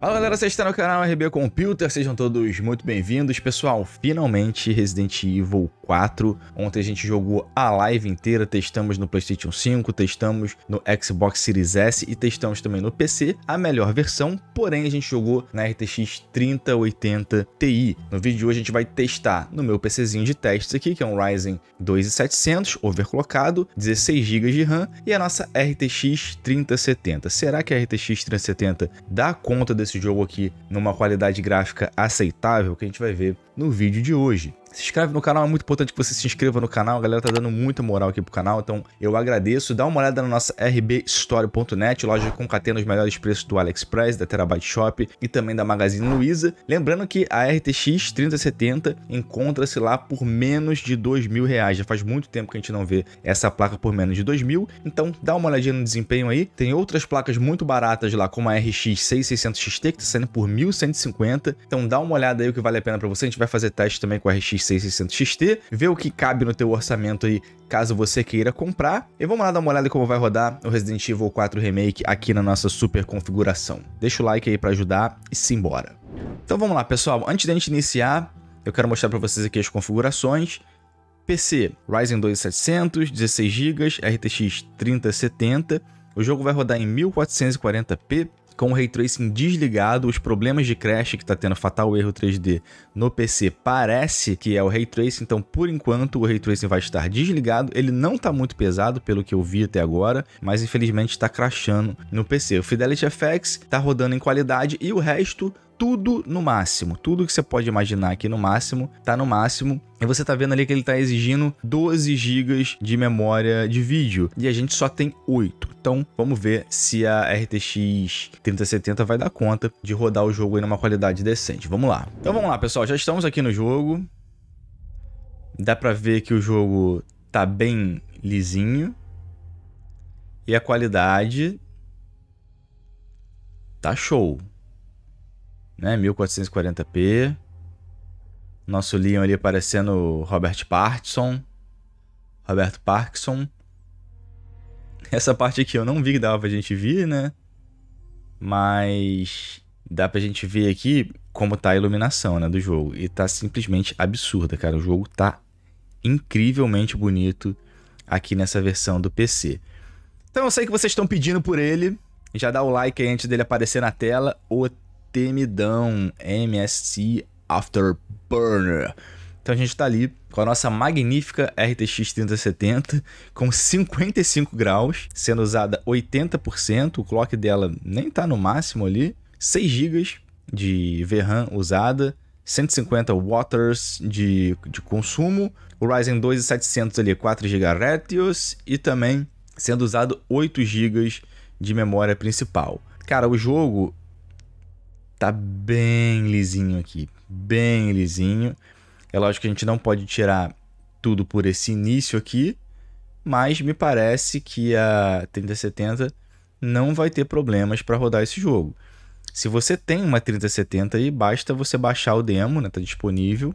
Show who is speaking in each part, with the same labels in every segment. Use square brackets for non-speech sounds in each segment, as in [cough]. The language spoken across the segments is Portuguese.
Speaker 1: Fala galera, vocês estão no canal RB Computer, sejam todos muito bem-vindos. Pessoal, finalmente Resident Evil 4. Ontem a gente jogou a live inteira, testamos no PlayStation 5, testamos no Xbox Series S e testamos também no PC, a melhor versão, porém a gente jogou na RTX 3080 Ti. No vídeo de hoje a gente vai testar no meu PCzinho de testes aqui, que é um Ryzen 2700 overclockado, 16 GB de RAM e a nossa RTX 3070. Será que a RTX 3070 dá conta desse esse jogo aqui numa qualidade gráfica aceitável que a gente vai ver no vídeo de hoje. Se inscreve no canal, é muito importante que você se inscreva no canal. A galera tá dando muita moral aqui pro canal, então eu agradeço. Dá uma olhada na nossa rbstory.net, loja que concatena os melhores preços do AliExpress, da Terabyte Shop e também da Magazine Luiza. Lembrando que a RTX 3070 encontra-se lá por menos de dois mil reais. Já faz muito tempo que a gente não vê essa placa por menos de dois mil, então dá uma olhadinha no desempenho aí. Tem outras placas muito baratas lá, como a RX 6600 XT, que tá saindo por 1.150. Então dá uma olhada aí o que vale a pena para você. A gente vai fazer teste também com a RX 6600 XT, vê o que cabe no teu orçamento aí, caso você queira comprar. E vamos lá dar uma olhada em como vai rodar o Resident Evil 4 Remake aqui na nossa super configuração. Deixa o like aí para ajudar e simbora. Então vamos lá, pessoal. Antes da gente iniciar, eu quero mostrar para vocês aqui as configurações. PC, Ryzen 2 700, 16 GB, RTX 3070. O jogo vai rodar em 1440p, com o Ray Tracing desligado, os problemas de crash que está tendo fatal erro 3D no PC parece que é o Ray Tracing, então por enquanto o Ray Tracing vai estar desligado, ele não está muito pesado pelo que eu vi até agora, mas infelizmente está crashando no PC. O Fidelity FX está rodando em qualidade e o resto tudo no máximo. Tudo que você pode imaginar aqui no máximo, tá no máximo. E você tá vendo ali que ele tá exigindo 12 GB de memória de vídeo. E a gente só tem 8. Então, vamos ver se a RTX 3070 vai dar conta de rodar o jogo em uma qualidade decente. Vamos lá. Então, vamos lá, pessoal. Já estamos aqui no jogo. Dá pra ver que o jogo tá bem lisinho. E a qualidade tá show né? 1440p. Nosso Leon ali aparecendo Robert Parkinson. Roberto Parkinson. [laughs] Essa parte aqui eu não vi que dava pra gente ver, né? Mas dá pra gente ver aqui como tá a iluminação, né, do jogo. E tá simplesmente absurda, cara. O jogo tá incrivelmente bonito aqui nessa versão do PC. Então eu sei que vocês estão pedindo por ele. Já dá o like aí antes dele aparecer na tela. O temidão MSC Afterburner. Então a gente está ali com a nossa magnífica RTX 3070 com 55 graus, sendo usada 80%, o clock dela nem está no máximo ali, 6 GB de VRAM usada, 150 watts de, de consumo, o Ryzen 2 700 ali 4 GHz e também sendo usado 8 GB de memória principal. Cara, o jogo tá bem lisinho aqui, bem lisinho. É lógico que a gente não pode tirar tudo por esse início aqui, mas me parece que a 3070 não vai ter problemas para rodar esse jogo. Se você tem uma 3070 aí, basta você baixar o demo, né? Tá disponível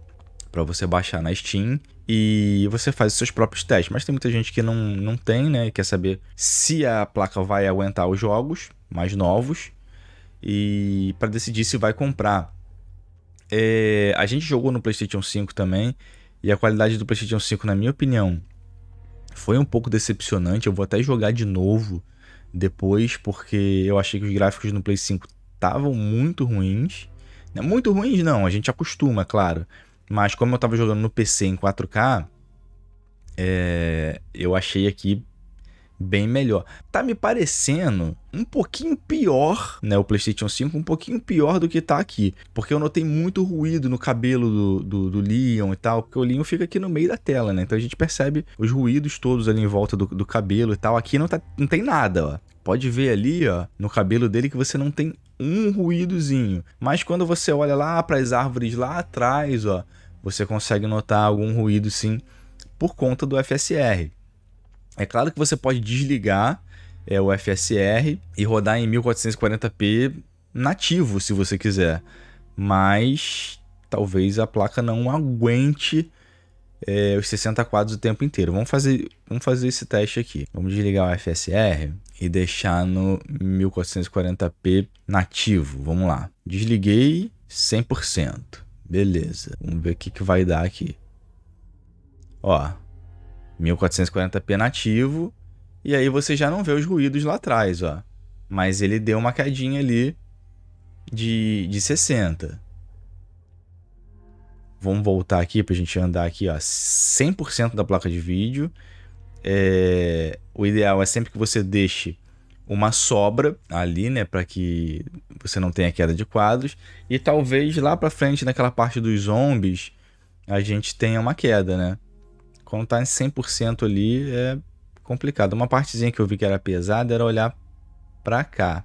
Speaker 1: para você baixar na Steam e você faz os seus próprios testes. Mas tem muita gente que não, não tem, né? E quer saber se a placa vai aguentar os jogos mais novos e para decidir se vai comprar. É, a gente jogou no PlayStation 5 também e a qualidade do PlayStation 5, na minha opinião, foi um pouco decepcionante. Eu vou até jogar de novo depois porque eu achei que os gráficos no Play 5 estavam muito ruins. É muito ruins não, a gente acostuma, claro. Mas como eu estava jogando no PC em 4K, é, eu achei aqui bem melhor. Tá me parecendo um pouquinho pior, né? O PlayStation 5, um pouquinho pior do que tá aqui. Porque eu notei muito ruído no cabelo do, do, do Leon e tal. Porque o Leon fica aqui no meio da tela, né? Então a gente percebe os ruídos todos ali em volta do, do cabelo e tal. Aqui não, tá, não tem nada, ó. Pode ver ali, ó, no cabelo dele que você não tem um ruídozinho. Mas quando você olha lá para as árvores lá atrás, ó, você consegue notar algum ruído sim por conta do FSR. É claro que você pode desligar é, o FSR e rodar em 1440p nativo, se você quiser. Mas talvez a placa não aguente é, os 60 quadros o tempo inteiro. Vamos fazer, vamos fazer esse teste aqui. Vamos desligar o FSR e deixar no 1440p nativo. Vamos lá. Desliguei 100%. Beleza. Vamos ver o que, que vai dar aqui. Ó, 1440p nativo, e aí você já não vê os ruídos lá atrás, ó. Mas ele deu uma quedinha ali de, de 60. Vamos voltar aqui para a gente andar aqui, ó, 100% da placa de vídeo. É, o ideal é sempre que você deixe uma sobra ali, né, para que você não tenha queda de quadros e talvez lá para frente naquela parte dos zombies a gente tenha uma queda, né? Quando tá em 100% ali, é complicado. Uma partezinha que eu vi que era pesada era olhar pra cá.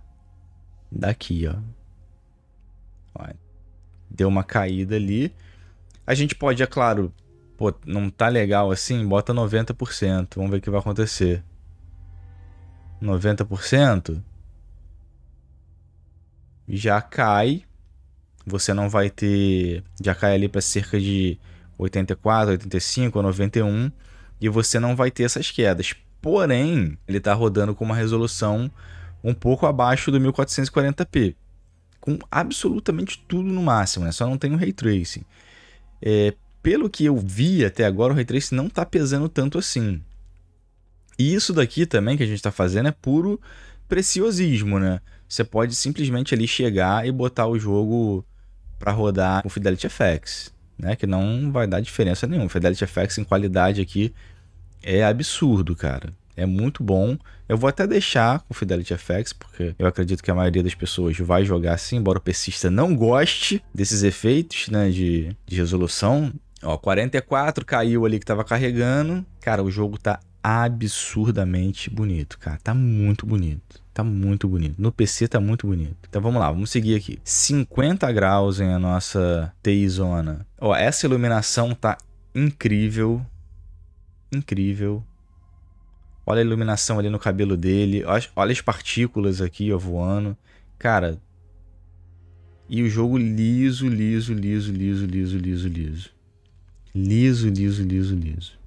Speaker 1: Daqui, ó. ó deu uma caída ali. A gente pode, é claro, pô, não tá legal assim, bota 90%. Vamos ver o que vai acontecer. 90%. Já cai. Você não vai ter. Já cai ali para cerca de 84, 85 91, e você não vai ter essas quedas. Porém, ele está rodando com uma resolução um pouco abaixo do 1440p, com absolutamente tudo no máximo, né? só não tem o ray tracing. É, pelo que eu vi até agora, o ray tracing não está pesando tanto assim. E isso daqui também que a gente está fazendo é puro preciosismo, né? Você pode simplesmente ali chegar e botar o jogo para rodar com Fidelity FX né? Que não vai dar diferença nenhuma. Fidelity FX em qualidade aqui é absurdo, cara. É muito bom. Eu vou até deixar com Fidelity FX, porque eu acredito que a maioria das pessoas vai jogar assim, embora o pesista não goste desses efeitos né, de, de resolução. Ó, 44 caiu ali que tava carregando. Cara, o jogo tá absurdamente bonito, cara. Tá muito bonito. Tá muito bonito. No PC tá muito bonito. Então vamos lá, vamos seguir aqui. 50 graus em a nossa T zona. Ó, essa iluminação tá incrível. Incrível. Olha a iluminação ali no cabelo dele. Olha as partículas aqui, ó, voando. Cara. E o jogo liso, liso, liso, liso, liso, liso, liso. Liso, liso, liso, liso.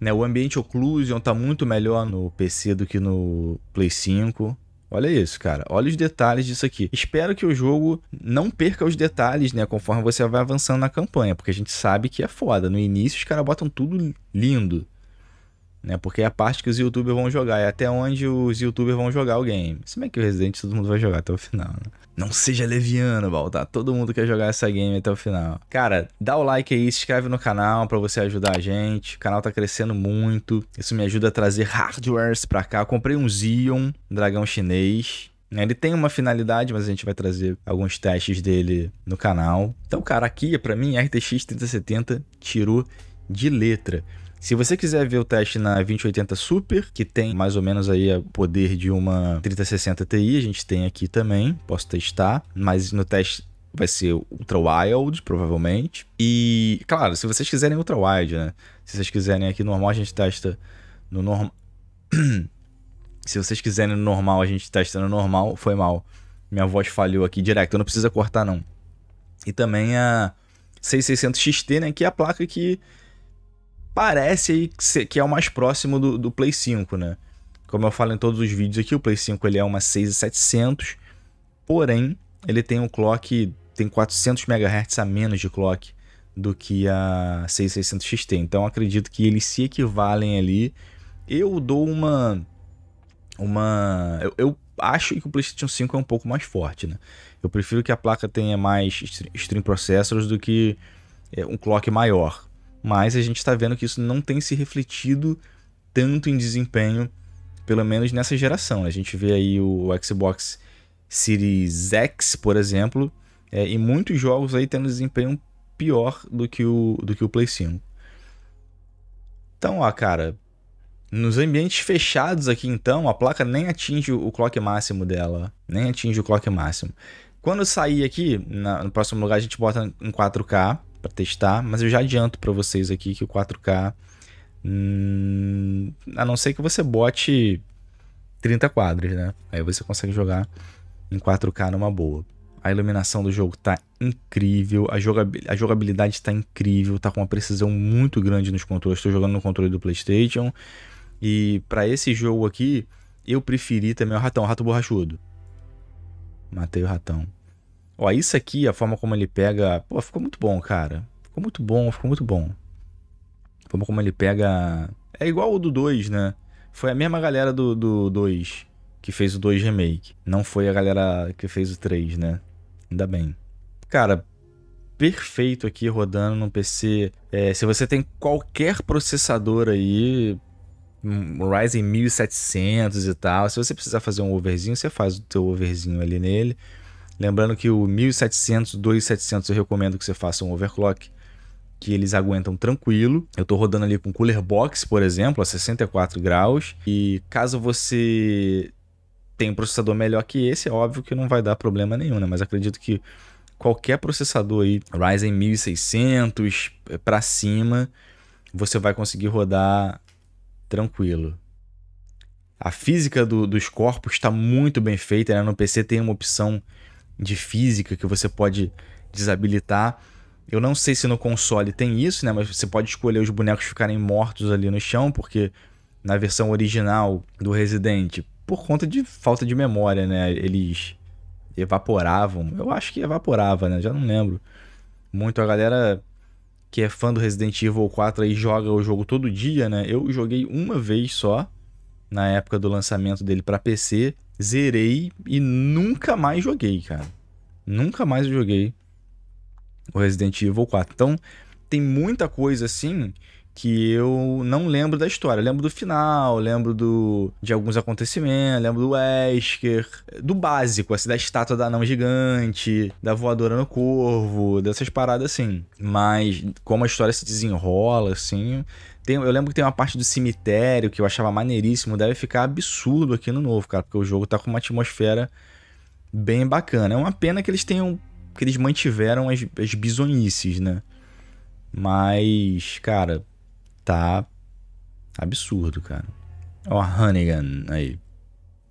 Speaker 1: Né? O ambiente occlusion está muito melhor no PC do que no Play 5. Olha isso, cara. Olha os detalhes disso aqui. Espero que o jogo não perca os detalhes, né? Conforme você vai avançando na campanha, porque a gente sabe que é foda. No início, os caras botam tudo lindo né? Porque é a parte que os youtubers vão jogar, é até onde os youtubers vão jogar o game. Se bem que o Resident todo mundo vai jogar até o final, né? Não seja leviano, Baltar. Tá? Todo mundo quer jogar essa game até o final. Cara, dá o like aí, se inscreve no canal para você ajudar a gente. O canal tá crescendo muito. Isso me ajuda a trazer hardwares pra cá. Eu comprei um Xeon, dragão chinês. Ele tem uma finalidade, mas a gente vai trazer alguns testes dele no canal. Então, cara, aqui, pra mim, é RTX 3070 tirou de letra. Se você quiser ver o teste na 2080 Super, que tem mais ou menos aí o poder de uma 3060 Ti, a gente tem aqui também, posso testar, mas no teste vai ser ultra wild, provavelmente. E, claro, se vocês quiserem ultra wide, né? Se vocês quiserem aqui normal, a gente testa no normal. [clears throat] se vocês quiserem no normal, a gente testa no normal. Foi mal. Minha voz falhou aqui direto, não precisa cortar não. E também a 6600 XT, né, que é a placa que parece aí que é o mais próximo do, do Play 5, né? Como eu falo em todos os vídeos aqui, o Play 5 ele é uma 6700, porém ele tem um clock, tem 400 MHz a menos de clock do que a 6600 XT. Então acredito que eles se equivalem ali. Eu dou uma uma eu, eu acho que o PlayStation 5 é um pouco mais forte, né? Eu prefiro que a placa tenha mais stream processors do que é, um clock maior mas a gente está vendo que isso não tem se refletido tanto em desempenho, pelo menos nessa geração. A gente vê aí o Xbox Series X, por exemplo, é, e muitos jogos aí tendo desempenho pior do que o, do que o Play 5. Então, ó, cara, nos ambientes fechados aqui, então, a placa nem atinge o clock máximo dela. Nem atinge o clock máximo. Quando sair aqui, na, no próximo lugar, a gente bota em 4K para testar, mas eu já adianto para vocês aqui que o 4K, hum, a não ser que você bote 30 quadros, né? Aí você consegue jogar em 4K numa boa. A iluminação do jogo tá incrível, a, jogabilidade tá incrível, tá com uma precisão muito grande nos controles. Estou jogando no controle do PlayStation e para esse jogo aqui eu preferi também o ratão, o rato borrachudo. Matei o ratão. Ó, isso aqui, a forma como ele pega. Pô, ficou muito bom, cara. Ficou muito bom, ficou muito bom. A forma como ele pega. É igual o do 2, né? Foi a mesma galera do 2 do que fez o 2 Remake. Não foi a galera que fez o 3, né? Ainda bem. Cara, perfeito aqui rodando no PC. É, se você tem qualquer processador aí, um Ryzen 1700 e tal, se você precisar fazer um overzinho, você faz o teu overzinho ali nele. Lembrando que o 1700, 2700 eu recomendo que você faça um overclock, que eles aguentam tranquilo. Eu estou rodando ali com cooler box, por exemplo, a 64 graus. E caso você tenha um processador melhor que esse, é óbvio que não vai dar problema nenhum, né? Mas acredito que qualquer processador aí, Ryzen 1600 eh, para cima, você vai conseguir rodar tranquilo. A física do, dos corpos está muito bem feita, né? No PC tem uma opção de física que você pode desabilitar. Eu não sei se no console tem isso, né? Mas você pode escolher os bonecos ficarem mortos ali no chão, porque na versão original do Resident, por conta de falta de memória, né? Eles evaporavam. Eu acho que evaporava, né? Já não lembro. Muito a galera que é fã do Resident Evil 4 e joga o jogo todo dia, né? Eu joguei uma vez só na época do lançamento dele para PC zerei e nunca mais joguei, cara. Nunca mais joguei o Resident Evil 4. Então, tem muita coisa assim que eu não lembro da história. Eu lembro do final, lembro do de alguns acontecimentos, lembro do Wesker, do básico, assim, da estátua da anão gigante, da voadora no corvo, dessas paradas assim. Mas como a história se desenrola, assim, tem, eu lembro que tem uma parte do cemitério que eu achava maneiríssimo, deve ficar absurdo aqui no novo, cara, porque o jogo tá com uma atmosfera bem bacana. É uma pena que eles tenham. que eles mantiveram as, as né? Mas, cara, tá absurdo, cara. Ó, a Hannigan aí.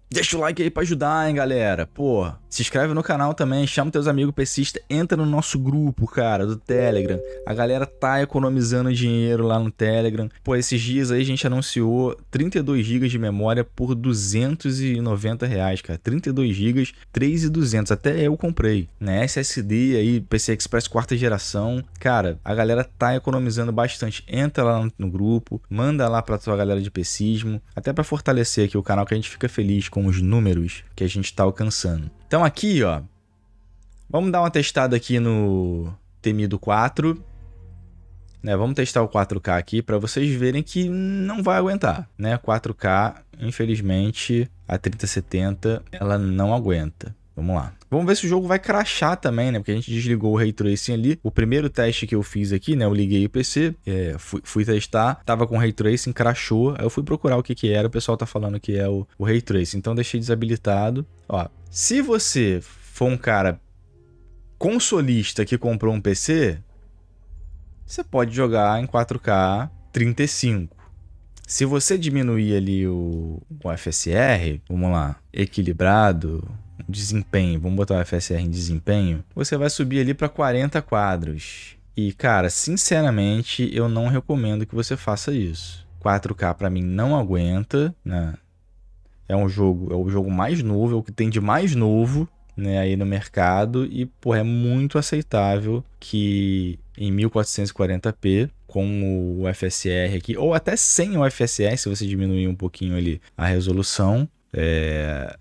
Speaker 1: Deixa o like aí pra ajudar, hein, galera. Pô, se inscreve no canal também, chama teus amigos pesista, entra no nosso grupo, cara, do Telegram. A galera tá economizando dinheiro lá no Telegram. Pô, esses dias aí a gente anunciou 32 GB de memória por 290 reais, cara. 32 GB, 3,200. Até eu comprei, né? SSD aí, PC Express quarta geração. Cara, a galera tá economizando bastante. Entra lá no grupo, manda lá pra tua galera de pesismo, até para fortalecer aqui o canal que a gente fica feliz com os números que a gente está alcançando. Então aqui, ó, vamos dar uma testada aqui no temido 4. Né, vamos testar o 4K aqui para vocês verem que não vai aguentar, né? 4K, infelizmente, a 3070 ela não aguenta. Vamos lá. Vamos ver se o jogo vai crachar também, né? Porque a gente desligou o Ray Tracing ali. O primeiro teste que eu fiz aqui, né? Eu liguei o PC, é, fui, fui, testar, tava com Ray Tracing, crachou. Aí eu fui procurar o que que era, o pessoal tá falando que é o, o Ray Tracing. Então deixei desabilitado. Ó, se você for um cara consolista que comprou um PC, você pode jogar em 4K 35. Se você diminuir ali o, o FSR, vamos lá, equilibrado, desempenho, vamos botar o FSR em desempenho, você vai subir ali para 40 quadros. E cara, sinceramente, eu não recomendo que você faça isso. 4K para mim não aguenta, né? É um jogo, é o jogo mais novo, é o que tem de mais novo, né, aí no mercado e, pô, é muito aceitável que em 1440p com o FSR aqui, ou até sem o FSR, se você diminuir um pouquinho ali a resolução, é,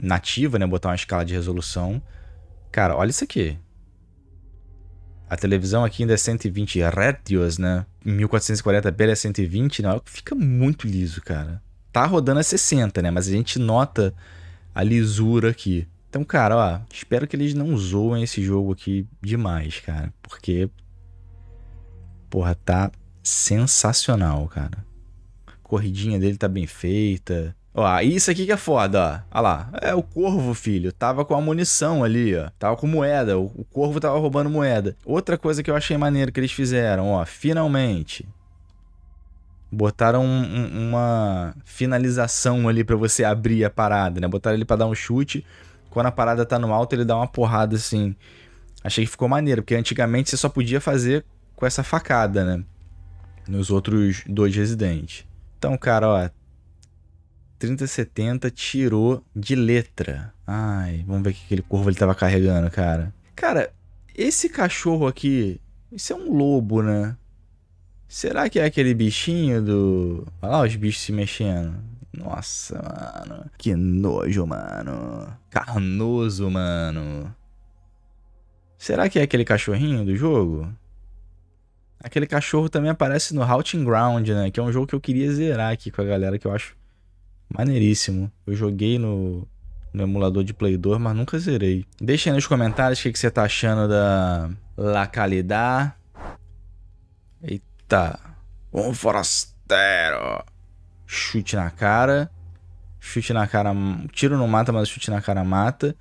Speaker 1: nativa, né? Botar uma escala de resolução. Cara, olha isso aqui. A televisão aqui ainda é 120 Hz, né? 1440p é 120, né? Fica muito liso, cara. Tá rodando a 60, né? Mas a gente nota a lisura aqui. Então, cara, ó, espero que eles não zoem esse jogo aqui demais, cara. Porque, porra, tá sensacional, cara. A corridinha dele tá bem feita. Ó, isso aqui que é foda, ó. Olha lá. É o corvo, filho. Tava com a munição ali, ó. Tava com moeda. O, o corvo tava roubando moeda. Outra coisa que eu achei maneiro que eles fizeram, ó. Finalmente. Botaram um, uma finalização ali para você abrir a parada, né? Botaram ele para dar um chute. Quando a parada tá no alto, ele dá uma porrada assim. Achei que ficou maneiro, porque antigamente você só podia fazer com essa facada, né? Nos outros dois residentes. Então, cara, ó, 3070 tirou de letra. Ai, vamos ver o que aquele corvo ele tava carregando, cara. Cara, esse cachorro aqui, isso é um lobo, né? Será que é aquele bichinho do... Olha lá os bichos se mexendo. Nossa, mano. Que nojo, mano. Carnoso, mano. Será que é aquele cachorrinho do jogo? Aquele cachorro também aparece no Routing Ground, né? Que é um jogo que eu queria zerar aqui com a galera, que eu acho Maneiríssimo. Eu joguei no, no emulador de Play 2, mas nunca zerei. Deixa aí nos comentários o que, que você tá achando da qualidade. Eita. Um forasteiro. Chute na cara. Chute na cara. Tiro não mata, mas chute na cara mata.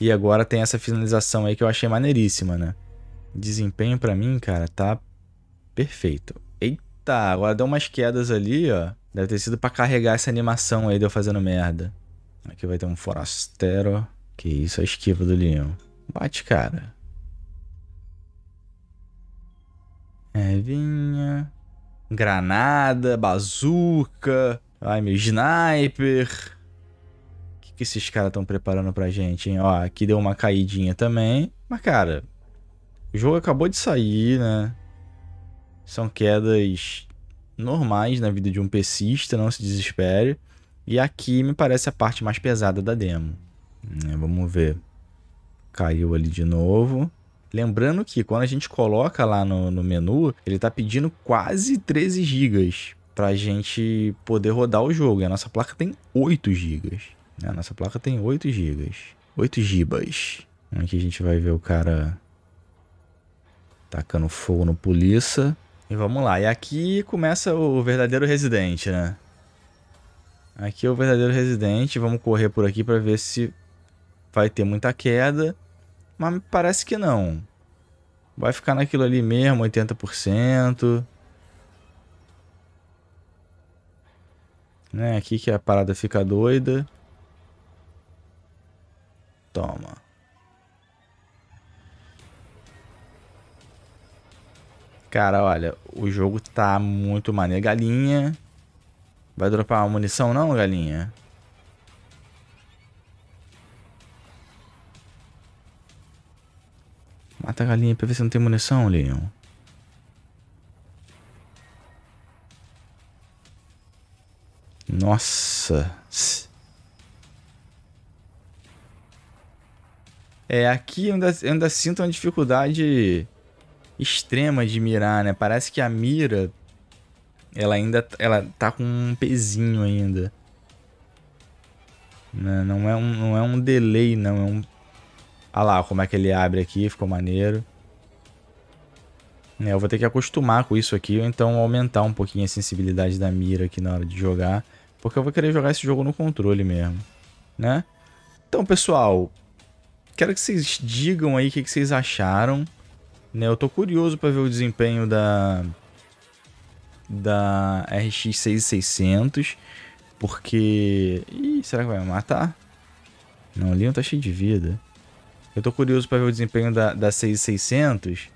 Speaker 1: E agora tem essa finalização aí que eu achei maneiríssima, né? Desempenho para mim, cara, tá perfeito. Eita, agora deu umas quedas ali, ó. Deve ter sido pra carregar essa animação aí de eu fazendo merda. Aqui vai ter um forastero. Que isso, a esquiva do leão. Bate, cara. É, vinha. Granada, bazuca. Ai, meu sniper. O que, que esses caras estão preparando pra gente, hein? Ó, aqui deu uma caidinha também. Mas, cara, o jogo acabou de sair, né? São quedas normais na vida de um pesista, não se desespere. E aqui me parece a parte mais pesada da demo. É, vamos ver. Caiu ali de novo. Lembrando que quando a gente coloca lá no, no menu, ele está pedindo quase 13 GB para a gente poder rodar o jogo. E a nossa placa tem 8 GB. Né? A nossa placa tem 8 GB. 8 gibas. Aqui a gente vai ver o cara tacando fogo no polícia. E vamos lá. E aqui começa o verdadeiro residente, né? Aqui é o verdadeiro residente. Vamos correr por aqui para ver se vai ter muita queda. Mas parece que não. Vai ficar naquilo ali mesmo, 80%. Né? Aqui que a parada fica doida. Toma. Cara, olha, o jogo tá muito maneiro. Galinha. Vai dropar uma munição não, galinha? Mata a galinha pra ver se não tem munição, Leon. Nossa. É, aqui eu ainda, eu ainda sinto uma dificuldade extrema de mirar, né? Parece que a mira ela ainda ela tá com um pezinho ainda. Né? Não é um, não é um delay, não. É um... Ah lá, como é que ele abre aqui, ficou maneiro. É, eu vou ter que acostumar com isso aqui, ou então aumentar um pouquinho a sensibilidade da mira aqui na hora de jogar. Porque eu vou querer jogar esse jogo no controle mesmo, né? Então, pessoal, quero que vocês digam aí o que, que vocês acharam. Né? Eu tô curioso para ver o desempenho da da RX 6600, porque Ih, será que vai matar? Não, ali não tá cheio de vida. Eu tô curioso para ver o desempenho da, da 6600,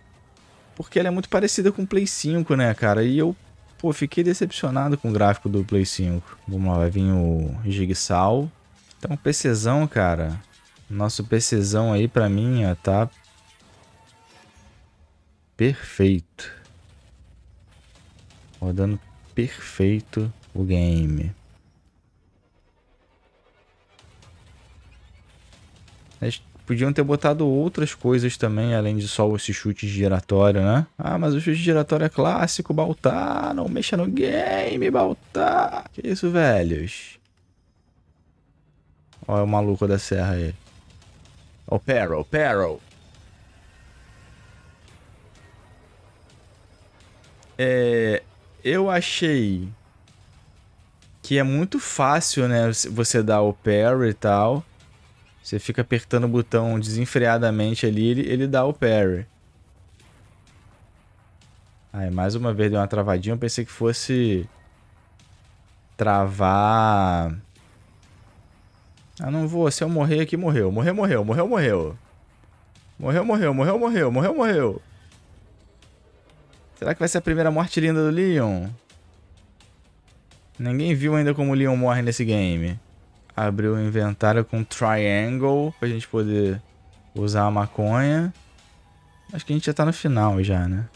Speaker 1: porque ela é muito parecida com o Play 5, né, cara? E eu, pô, fiquei decepcionado com o gráfico do Play 5. Vamos lá, vai vir o Jigsaw. Então, PCzão, cara. Nosso PCzão aí, pra mim, ó, tá Perfeito. Rodando perfeito o game. Eles podiam ter botado outras coisas também, além de só esse chute giratório, né? Ah, mas o chute giratório é clássico, Baltar, não mexa no game, Baltar. Que isso, velhos? Olha é o maluco da serra aí. O oh, Peril, Peril. É, eu achei que é muito fácil, né? Você dar o parry e tal. Você fica apertando o botão desenfreadamente ali, ele, ele dá o parry. Aí, mais uma vez deu uma travadinha. Eu pensei que fosse travar... Ah, não vou. Se eu morrer aqui, morreu. Morreu, morreu. Morreu, morreu. Morreu, morreu. Morreu, morreu. Morreu, morreu. Será que vai ser a primeira morte linda do Leon? Ninguém viu ainda como o Leon morre nesse game. Abriu o inventário com Triangle pra gente poder usar a maconha. Acho que a gente já tá no final já, né?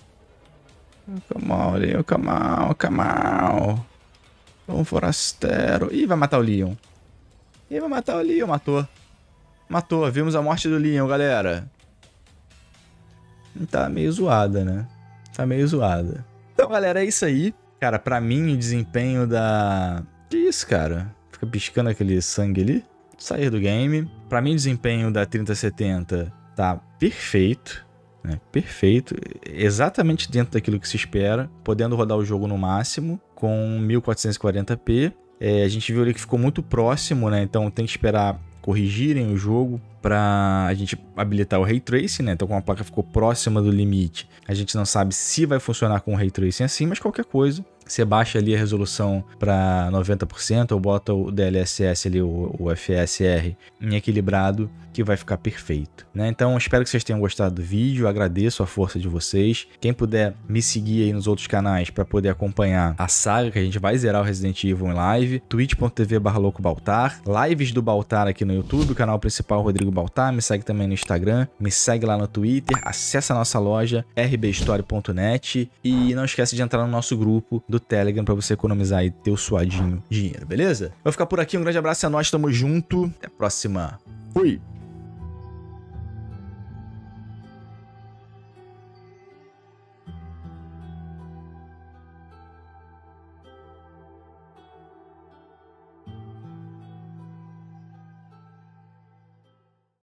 Speaker 1: Come on, Leon, come on, come on. Vamos forasteiro. Ih, vai matar o Leon. Ih, vai matar o Leon, matou. Matou, vimos a morte do Leon, galera. Tá meio zoada, né? tá meio zoada. Então, galera, é isso aí. Cara, pra mim, o desempenho da. Que isso, cara? Fica piscando aquele sangue ali. Sair do game. Pra mim, o desempenho da 3070 tá perfeito. Né? Perfeito. Exatamente dentro daquilo que se espera. Podendo rodar o jogo no máximo. Com 1440p. É, a gente viu ali que ficou muito próximo, né? Então tem que esperar corrigirem o jogo para a gente habilitar o Ray Tracing, né? Então como a placa ficou próxima do limite, a gente não sabe se vai funcionar com o Ray Tracing assim, mas qualquer coisa, você baixa ali a resolução para 90% ou bota o DLSS ali, o, o, FSR em equilibrado, que vai ficar perfeito. Né? Então espero que vocês tenham gostado do vídeo, agradeço a força de vocês. Quem puder me seguir aí nos outros canais para poder acompanhar a saga que a gente vai zerar o Resident Evil em live, twitch.tv loucobaltar, lives do Baltar aqui no YouTube, o canal principal Rodrigo Baltar, me segue também no Instagram, me segue lá no Twitter, acessa a nossa loja rbstory.net e não esquece de entrar no nosso grupo do Telegram para você economizar e ter o suadinho dinheiro, beleza? Vou ficar por aqui, um grande abraço, é nóis, tamo junto, até a próxima. Fui!